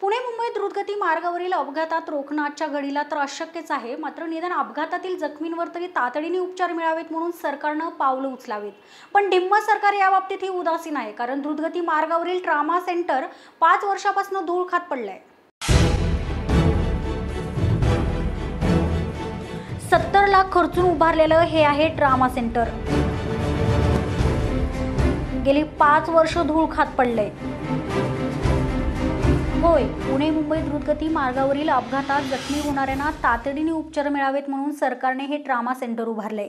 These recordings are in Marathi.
पुणे मुंबई द्रुतगती मार्गावरील अपघातात रोखणं आजच्या घडीला तर अशक्यच आहे मात्र निदान अपघातातील जखमींवर तरी तातडीने उपचार मिळावेत म्हणून सरकारनं पावलं उचलावीत पण डिम्म सरकार बाबतीत ही उदासीन आहे कारण द्रुतगती मार्गावरील ट्रामा सेंटर पाच वर्षापासून धूळ खात पडलंय सत्तर लाख खर्चून उभारलेलं हे आहे ट्रामा सेंटर गेली पाच वर्ष धूळ खात पडलंय होय पुणे मुंबई द्रुतगती मार्गावरील अपघातात जखमी होणाऱ्यांना तातडीने उपचार मिळावेत म्हणून सरकारने हे ट्रामा सेंटर उभारले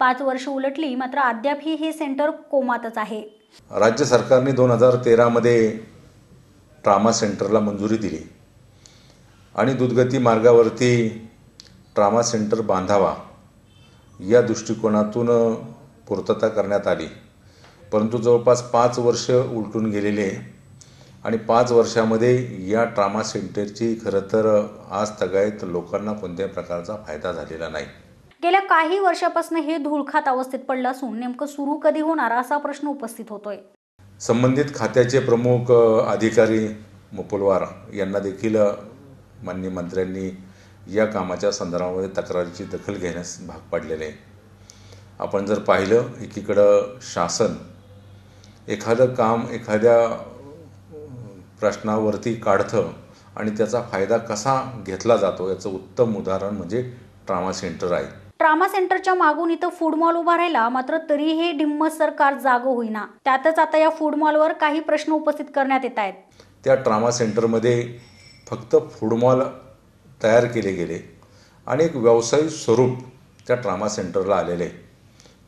पाच वर्ष उलटली मात्र अद्यापही हे सेंटर कोमातच आहे राज्य सरकारने दोन हजार तेरामध्ये ट्रामा सेंटरला मंजुरी दिली आणि दुधगती मार्गावरती ट्रामा सेंटर बांधावा या दृष्टिकोनातून पूर्तता करण्यात आली परंतु जवळपास पाच वर्ष उलटून गेलेले आणि पाच वर्षामध्ये या ट्रामा सेंटरची खरंतर तर आज तगायत लोकांना कोणत्याही प्रकारचा फायदा झालेला नाही गेल्या काही वर्षापासून हे धुळखात अवस्थेत पडलं असून नेमकं सुरू कधी होणार असा प्रश्न उपस्थित होतोय संबंधित खात्याचे प्रमुख अधिकारी मुपुलवार यांना देखील मान्य मंत्र्यांनी या कामाच्या संदर्भामध्ये तक्रारीची दखल घेण्यास भाग पाडलेले आहे आपण जर पाहिलं एकीकडं शासन एखादं काम एखाद्या प्रश्नावरती काढतं आणि त्याचा फायदा कसा घेतला जातो याचं उत्तम उदाहरण म्हणजे ट्रामा सेंटर आहे ट्रामा सेंटरच्या मागून इथं फूड मॉल उभा राहिला मात्र तरीही ढिम्मस सरकार जाग होईना त्यातच आता या फूड मॉलवर काही प्रश्न उपस्थित करण्यात येत आहेत त्या ट्रामा सेंटरमध्ये फक्त फूड मॉल तयार केले गेले आणि एक व्यावसायिक स्वरूप त्या ट्रामा सेंटरला आलेले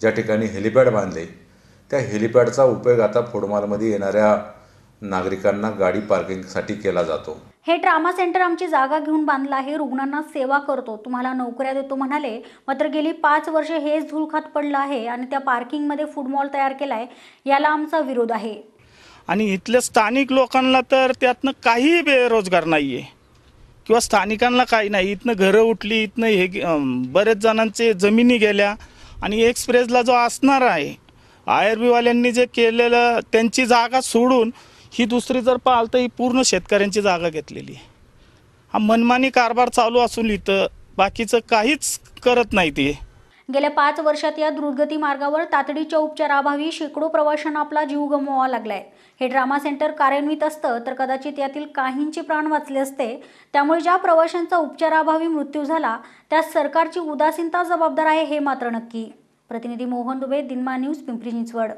ज्या ठिकाणी हेलिपॅड बांधले त्या हेलिपॅडचा उपयोग आता फूड मॉलमध्ये येणाऱ्या नागरिकांना गाडी पार्किंगसाठी केला जातो हे ट्रामा सेंटर आमची जागा घेऊन बांधला आहे रुग्णांना सेवा करतो तुम्हाला नोकऱ्या देतो म्हणाले मात्र गेली पाच वर्षे हेच धुळखात पडलं आहे आणि त्या पार्किंगमध्ये फूड मॉल तयार केला आहे याला आमचा विरोध आहे आणि इथल्या स्थानिक लोकांना तर त्यातनं काही बेरोजगार नाही आहे किंवा स्थानिकांना काही नाही इथनं घरं उठली इथनं हे बऱ्याच बरेच जणांचे जमिनी गेल्या आणि एक्सप्रेसला जो असणार आहे आयआरबीवाल्यांनी जे केलेलं त्यांची जागा सोडून ही दुसरी जर पाहाल तर ही पूर्ण शेतकऱ्यांची जागा घेतलेली हा मनमानी कारभार चालू असून इथं बाकीचं काहीच करत नाही ते गेल्या पाच वर्षात या दुर्गती मार्गावर तातडीच्या उपचाराभावी शेकडो प्रवाशांना आपला जीव गमवावा लागलाय हे ड्रामा सेंटर कार्यान्वित असतं तर कदाचित यातील काहींचे प्राण वाचले असते त्यामुळे ज्या प्रवाशांचा उपचाराभावी मृत्यू झाला त्यास सरकारची उदासीनता जबाबदार आहे हे मात्र नक्की प्रतिनिधी मोहन दुबे दिनमा न्यूज पिंपरी चिंचवड